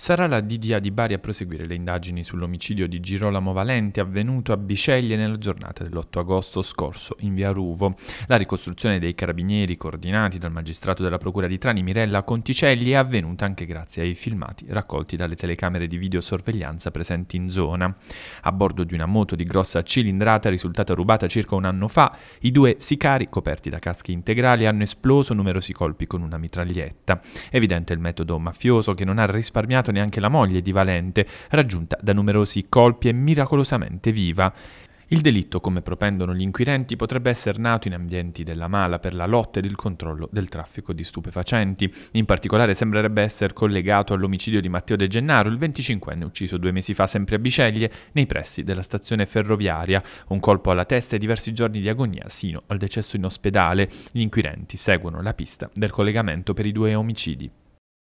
Sarà la DDA di Bari a proseguire le indagini sull'omicidio di Girolamo Valente avvenuto a Biceglie nella giornata dell'8 agosto scorso in via Ruvo. La ricostruzione dei carabinieri coordinati dal magistrato della Procura di Trani Mirella Conticelli è avvenuta anche grazie ai filmati raccolti dalle telecamere di videosorveglianza presenti in zona. A bordo di una moto di grossa cilindrata risultata rubata circa un anno fa, i due sicari coperti da caschi integrali hanno esploso numerosi colpi con una mitraglietta. Evidente il metodo mafioso che non ha risparmiato accompagnato neanche la moglie di Valente, raggiunta da numerosi colpi e miracolosamente viva. Il delitto, come propendono gli inquirenti, potrebbe essere nato in ambienti della mala per la lotta ed il controllo del traffico di stupefacenti. In particolare sembrerebbe essere collegato all'omicidio di Matteo De Gennaro, il 25enne ucciso due mesi fa sempre a Biceglie, nei pressi della stazione ferroviaria. Un colpo alla testa e diversi giorni di agonia sino al decesso in ospedale. Gli inquirenti seguono la pista del collegamento per i due omicidi.